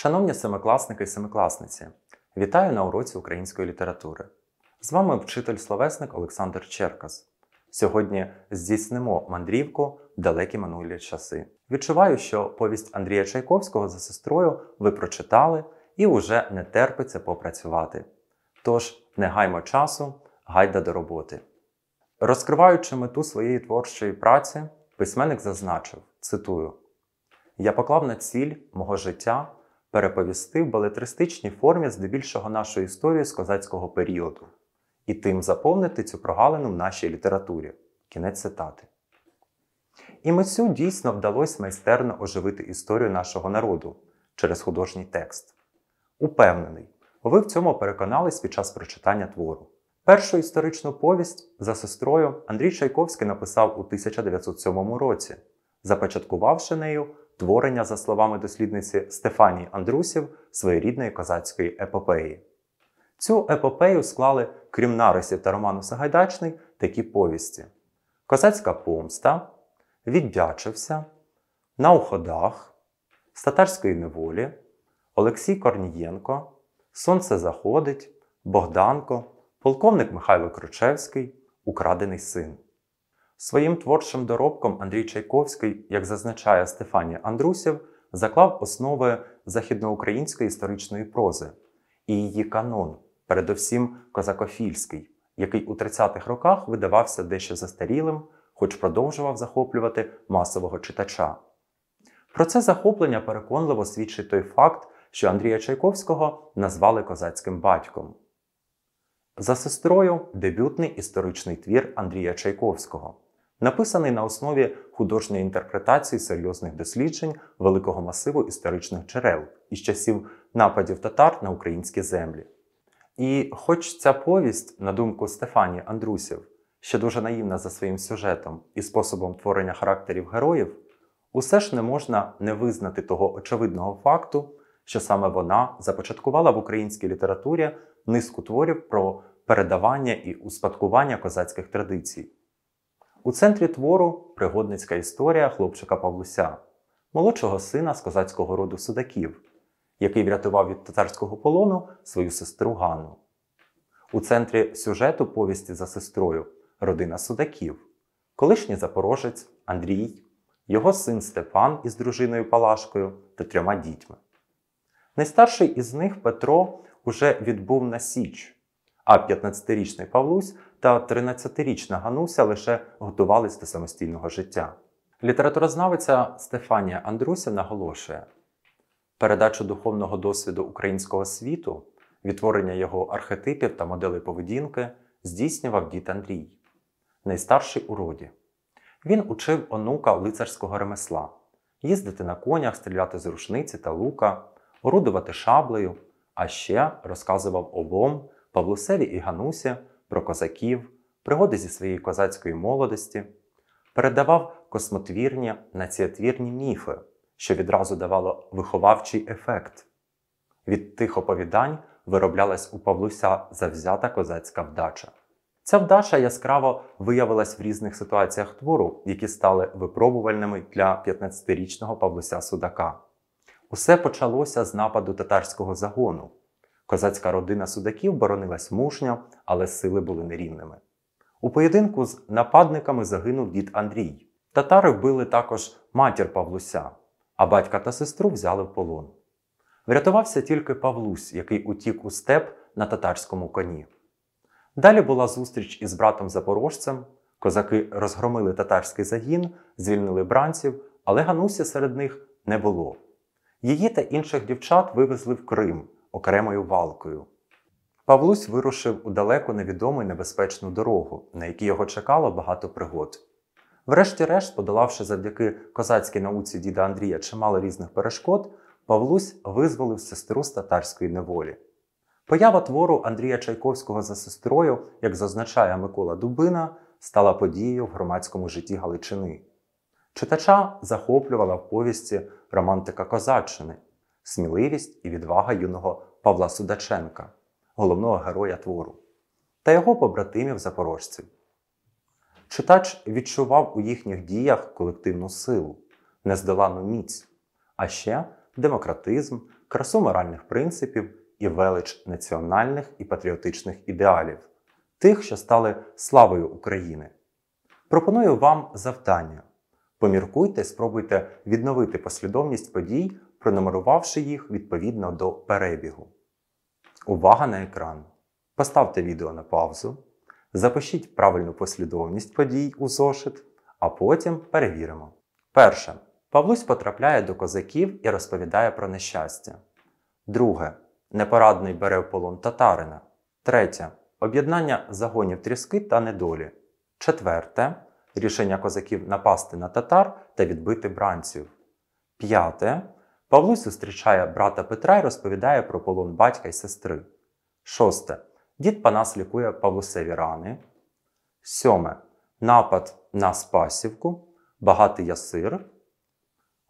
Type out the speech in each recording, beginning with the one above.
Шановні семикласники і семикласниці, вітаю на уроці української літератури. З вами вчитель-словесник Олександр Черкас. Сьогодні здійснимо мандрівку в далекі минулі часи. Відчуваю, що повість Андрія Чайковського за сестрою ви прочитали і уже не терпиться попрацювати. Тож, не гаймо часу, гайда до роботи. Розкриваючи мету своєї творчої праці, письменник зазначив: цитую: Я поклав на ціль мого життя переповісти в балетристичній формі здебільшого нашої історії з козацького періоду і тим заповнити цю прогалину в нашій літературі. Кінець цитати. І митцю дійсно вдалося майстерно оживити історію нашого народу через художній текст. Упевнений, ви в цьому переконались під час прочитання твору. Першу історичну повість за сестрою Андрій Чайковський написав у 1907 році, започаткувавши нею творення, за словами дослідниці Стефанії Андрусів, своєрідної козацької епопеї. Цю епопею склали, крім нарисів та роману Сагайдачний, такі повісті: Козацька помста, Віддячився, На уходах, Статарської неволі, Олексій Корнієнко, Сонце заходить, Богданко, Полковник Михайло Кручевський, Украдений син. Своїм творчим доробком Андрій Чайковський, як зазначає Стефанія Андрусів, заклав основи західноукраїнської історичної прози і її канон, передовсім козакофільський, який у 30-х роках видавався дещо застарілим, хоч продовжував захоплювати масового читача. Про це захоплення переконливо свідчить той факт, що Андрія Чайковського назвали козацьким батьком. За сестрою дебютний історичний твір Андрія Чайковського написаний на основі художньої інтерпретації серйозних досліджень великого масиву історичних джерел із часів нападів татар на українські землі. І, хоч ця повість, на думку Стефані Андрусів, ще дуже наївна за своїм сюжетом і способом творення характерів героїв, усе ж не можна не визнати того очевидного факту, що саме вона започаткувала в українській літературі низку творів про передавання і успадкування козацьких традицій. У центрі твору пригодницька історія хлопчика Павлуся, молодшого сина з козацького роду судаків, який врятував від татарського полону свою сестру Ганну. У центрі сюжету повісті за сестрою родина судаків, колишній запорожець Андрій, його син Степан із дружиною Палашкою та трьома дітьми. Найстарший із них Петро уже відбув на Січ, а 15-річний Павлусь та 13-річна Гануся лише готувались до самостійного життя. Літературознавиця Стефанія Андруся наголошує, передачу духовного досвіду українського світу, відтворення його архетипів та моделей поведінки здійснював дід Андрій, найстарший у роді. Він учив онука лицарського ремесла, їздити на конях, стріляти з рушниці та лука, орудувати шаблею, а ще розказував обом Павлусеві і Ганусі про козаків, пригоди зі своєї козацької молодості, передавав космотвірні націотвірні міфи, що відразу давало виховавчий ефект. Від тих оповідань вироблялась у Павлуся завзята козацька вдача. Ця вдача яскраво виявилась в різних ситуаціях твору, які стали випробувальними для 15-річного Павлуся Судака. Усе почалося з нападу татарського загону, Козацька родина судаків боронилась мужньо, але сили були нерівними. У поєдинку з нападниками загинув дід Андрій. Татари вбили також матір Павлуся, а батька та сестру взяли в полон. Врятувався тільки Павлусь, який утік у степ на татарському коні. Далі була зустріч із братом Запорожцем. Козаки розгромили татарський загін, звільнили бранців, але Ганусі серед них не було. Її та інших дівчат вивезли в Крим окремою валкою. Павлусь вирушив у далеку невідому й небезпечну дорогу, на якій його чекало багато пригод. Врешті-решт, подолавши завдяки козацькій науці діда Андрія чимало різних перешкод, Павлусь визволив сестру з татарської неволі. Поява твору Андрія Чайковського за сестрою, як зазначає Микола Дубина, стала подією в громадському житті Галичини. Читача захоплювала в повісті романтика Козаччини сміливість і відвага юного Павла Судаченка, головного героя твору, та його побратимів запорожців. Читач відчував у їхніх діях колективну силу, нездоланну міць, а ще демократизм, красу моральних принципів і велич національних і патріотичних ідеалів, тих, що стали славою України. Пропоную вам завдання: поміркуйте, спробуйте відновити послідовність подій пронумерувавши їх відповідно до перебігу. Увага на екран. Поставте відео на паузу. Запишіть правильну послідовність подій у зошит, а потім перевіримо. Перше. Павлусь потрапляє до козаків і розповідає про нещастя. Друге. Непорадний бере в полон татарина. Третє. Об'єднання загонів тріски та недолі. Четверте. Рішення козаків напасти на татар та відбити бранців. П'яте. Павло зустрічає брата Петра і розповідає про полон батька і сестри. Шосте. Дід Панас лікує Павлусеві рани. Сьоме. Напад на Спасівку. Багатий ясир.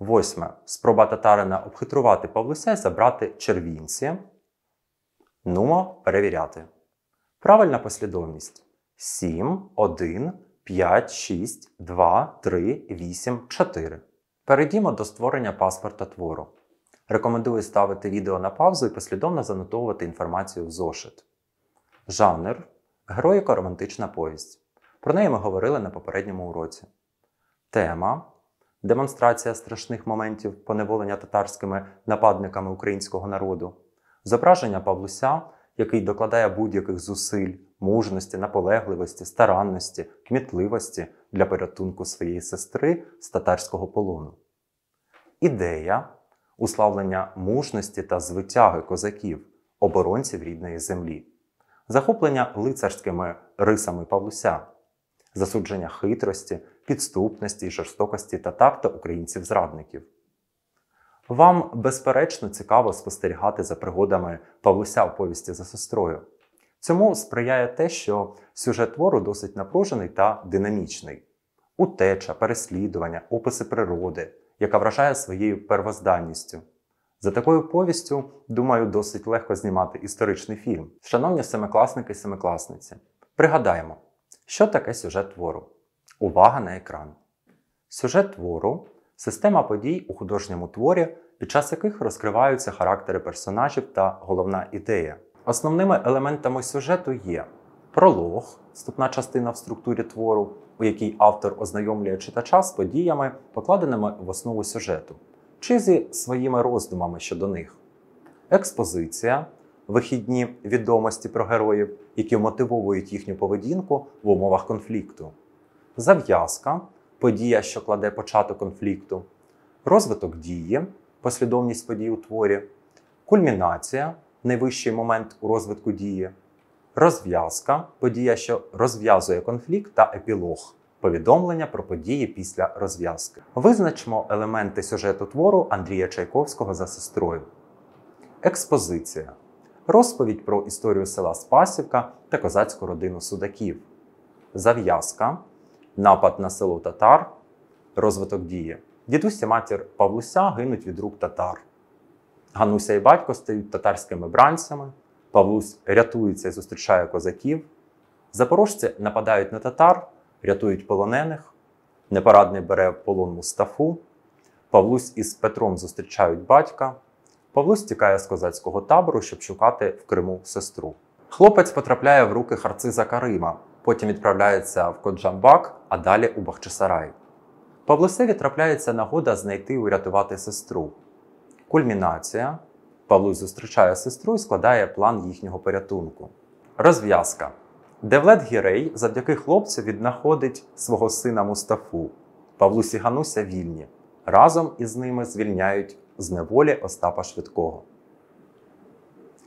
Восьме. Спроба татарина обхитрувати Павлуся і забрати червінці. Нумо перевіряти. Правильна послідовність. 7, 1, 5, 6, 2, 3, 8, 4. Перейдімо до створення паспорта твору. Рекомендую ставити відео на паузу і послідовно занотовувати інформацію в зошит. Жанр героїко романтична повість. Про неї ми говорили на попередньому уроці. Тема демонстрація страшних моментів поневолення татарськими нападниками українського народу. Зображення Павлуся, який докладає будь-яких зусиль, мужності, наполегливості, старанності, кмітливості для порятунку своєї сестри з татарського полону. Ідея уславлення мужності та звитяги козаків, оборонців рідної землі, захоплення лицарськими рисами Павлуся, засудження хитрості, підступності і жорстокості татар та українців-зрадників. Вам, безперечно, цікаво спостерігати за пригодами Павлуся в повісті за сестрою. Цьому сприяє те, що сюжет твору досить напружений та динамічний. Утеча, переслідування, описи природи, яка вражає своєю первозданністю. За такою повістю, думаю, досить легко знімати історичний фільм. Шановні семикласники і семикласниці, пригадаємо, що таке сюжет твору. Увага на екран. Сюжет твору система подій у художньому творі, під час яких розкриваються характери персонажів та головна ідея. Основними елементами сюжету є пролог, вступна частина в структурі твору, у якій автор ознайомлює читача з подіями, покладеними в основу сюжету, чи зі своїми роздумами щодо них, експозиція, вихідні відомості про героїв, які мотивовують їхню поведінку в умовах конфлікту, зав'язка, подія, що кладе початок конфлікту, розвиток дії, послідовність подій у творі, кульмінація найвищий момент у розвитку дії, розв'язка подія, що розв'язує конфлікт та епілог. Повідомлення про події після розв'язки. Визначмо елементи сюжету твору Андрія Чайковського за сестрою. Експозиція. Розповідь про історію села Спасівка та козацьку родину судаків. Зав'язка. Напад на село татар. Розвиток дії. Дідусь і матір Павлуся гинуть від рук татар. Гануся і батько стають татарськими бранцями, Павлусь рятується і зустрічає козаків. Запорожці нападають на татар, рятують полонених, непорадний бере полон Мустафу. Павлусь із Петром зустрічають батька. Павлусь тікає з козацького табору, щоб шукати в Криму сестру. Хлопець потрапляє в руки харциза Карима, потім відправляється в Коджамбак, а далі у Бахчисарай. Павлусеві трапляється нагода знайти і урятувати сестру. Кульмінація Павлусь зустрічає сестру і складає план їхнього порятунку. Розв'язка. Девлет Гірей завдяки хлопцю віднаходить свого сина Мустафу. Павлусь і Гануся вільні. Разом із ними звільняють з неволі Остапа Швидкого.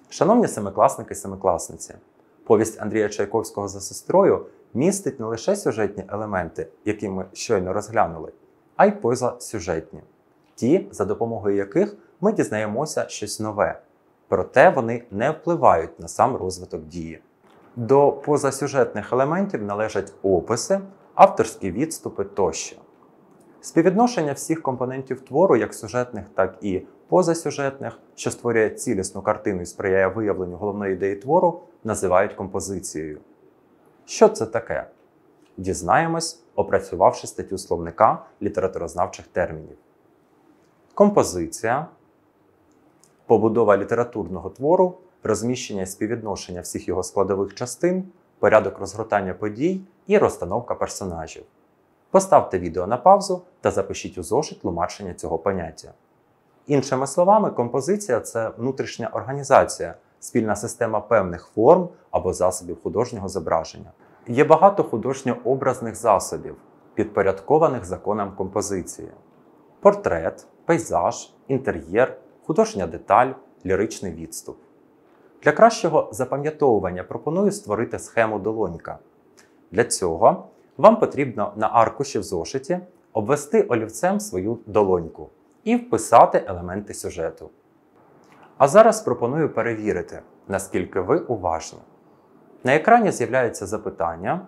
Шановні семикласники і семикласниці, повість Андрія Чайковського за сестрою містить не лише сюжетні елементи, які ми щойно розглянули, а й позасюжетні, ті, за допомогою яких ми дізнаємося щось нове, проте вони не впливають на сам розвиток дії. До позасюжетних елементів належать описи, авторські відступи тощо. Співвідношення всіх компонентів твору, як сюжетних, так і позасюжетних, що створює цілісну картину і сприяє виявленню головної ідеї твору, називають композицією. Що це таке? Дізнаємось, опрацювавши статтю словника літературознавчих термінів. Композиція побудова літературного твору, розміщення і співвідношення всіх його складових частин, порядок розгортання подій і розстановка персонажів. Поставте відео на паузу та запишіть у зошит тлумачення цього поняття. Іншими словами, композиція це внутрішня організація, спільна система певних форм або засобів художнього зображення. Є багато художньообразних засобів, підпорядкованих законам композиції: портрет, пейзаж, інтер'єр, художня деталь, ліричний відступ. Для кращого запам'ятовування пропоную створити схему долонька. Для цього вам потрібно на аркуші в зошиті обвести олівцем свою долоньку і вписати елементи сюжету. А зараз пропоную перевірити, наскільки ви уважні. На екрані з'являється запитання.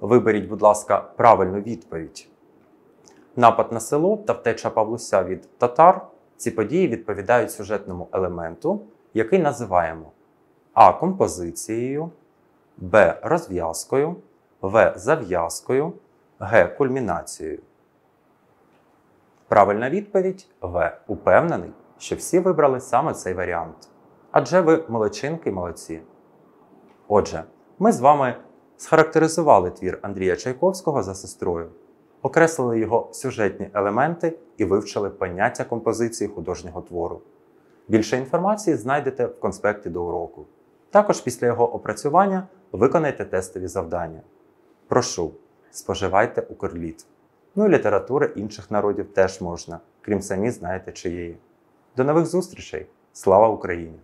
Виберіть, будь ласка, правильну відповідь. Напад на село та втеча Павлуся від татар ці події відповідають сюжетному елементу, який називаємо А композицією, Б розв'язкою, В зав'язкою, Г кульмінацією. Правильна відповідь В. Упевнений, що всі вибрали саме цей варіант. Адже ви молодчинки й молодці. Отже, ми з вами схарактеризували твір Андрія Чайковського за сестрою окреслили його сюжетні елементи і вивчили поняття композиції художнього твору. Більше інформації знайдете в конспекті до уроку. Також після його опрацювання виконайте тестові завдання. Прошу, споживайте укрліт. Ну і літератури інших народів теж можна, крім самі знаєте чиєї. До нових зустрічей! Слава Україні!